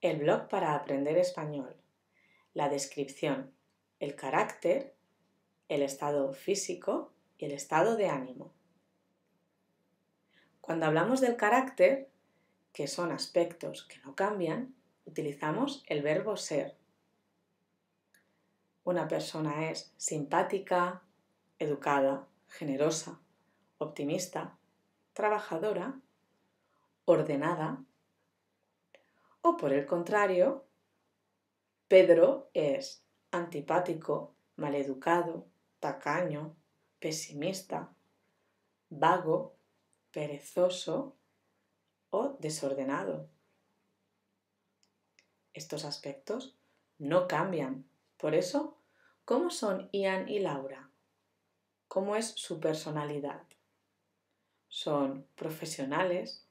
el blog para aprender español, la descripción, el carácter, el estado físico y el estado de ánimo. Cuando hablamos del carácter, que son aspectos que no cambian, utilizamos el verbo ser. Una persona es simpática, educada, generosa, optimista, trabajadora, ordenada, o por el contrario, Pedro es antipático, maleducado, tacaño, pesimista, vago, perezoso o desordenado. Estos aspectos no cambian. Por eso, ¿cómo son Ian y Laura? ¿Cómo es su personalidad? ¿Son profesionales?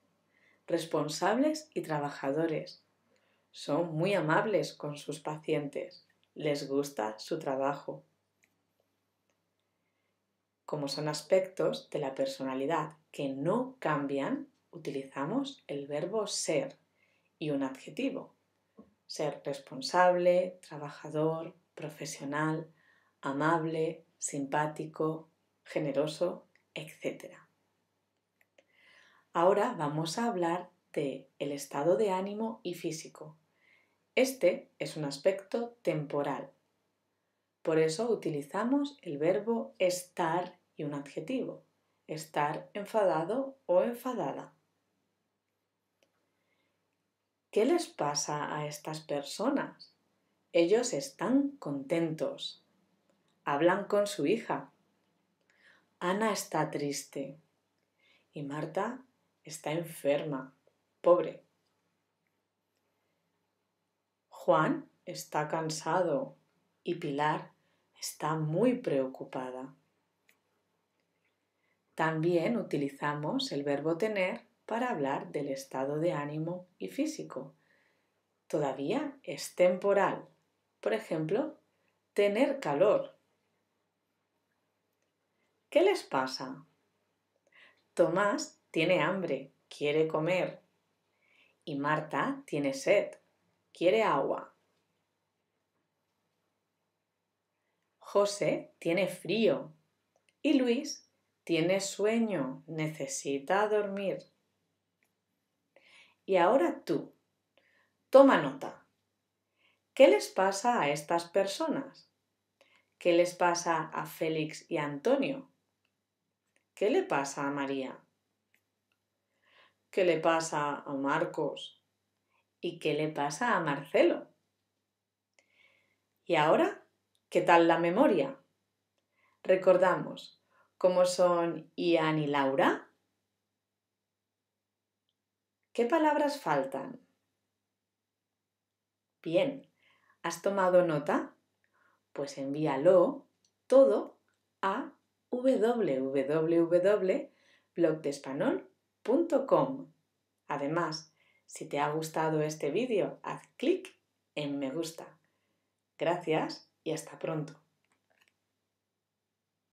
responsables y trabajadores. Son muy amables con sus pacientes. Les gusta su trabajo. Como son aspectos de la personalidad que no cambian, utilizamos el verbo ser y un adjetivo. Ser responsable, trabajador, profesional, amable, simpático, generoso, etc. Ahora vamos a hablar de el estado de ánimo y físico. Este es un aspecto temporal. Por eso utilizamos el verbo estar y un adjetivo, estar enfadado o enfadada. ¿Qué les pasa a estas personas? Ellos están contentos. Hablan con su hija. Ana está triste y Marta está enferma, pobre. Juan está cansado y Pilar está muy preocupada. También utilizamos el verbo tener para hablar del estado de ánimo y físico. Todavía es temporal. Por ejemplo, tener calor. ¿Qué les pasa? Tomás tiene hambre, quiere comer. Y Marta tiene sed, quiere agua. José tiene frío. Y Luis tiene sueño, necesita dormir. Y ahora tú, toma nota. ¿Qué les pasa a estas personas? ¿Qué les pasa a Félix y a Antonio? ¿Qué le pasa a María? qué le pasa a Marcos y qué le pasa a Marcelo. ¿Y ahora? ¿Qué tal la memoria? Recordamos cómo son Ian y Laura. ¿Qué palabras faltan? Bien, ¿has tomado nota? Pues envíalo todo a www.blogdespanol.com Además, si te ha gustado este vídeo, haz clic en me gusta. Gracias y hasta pronto.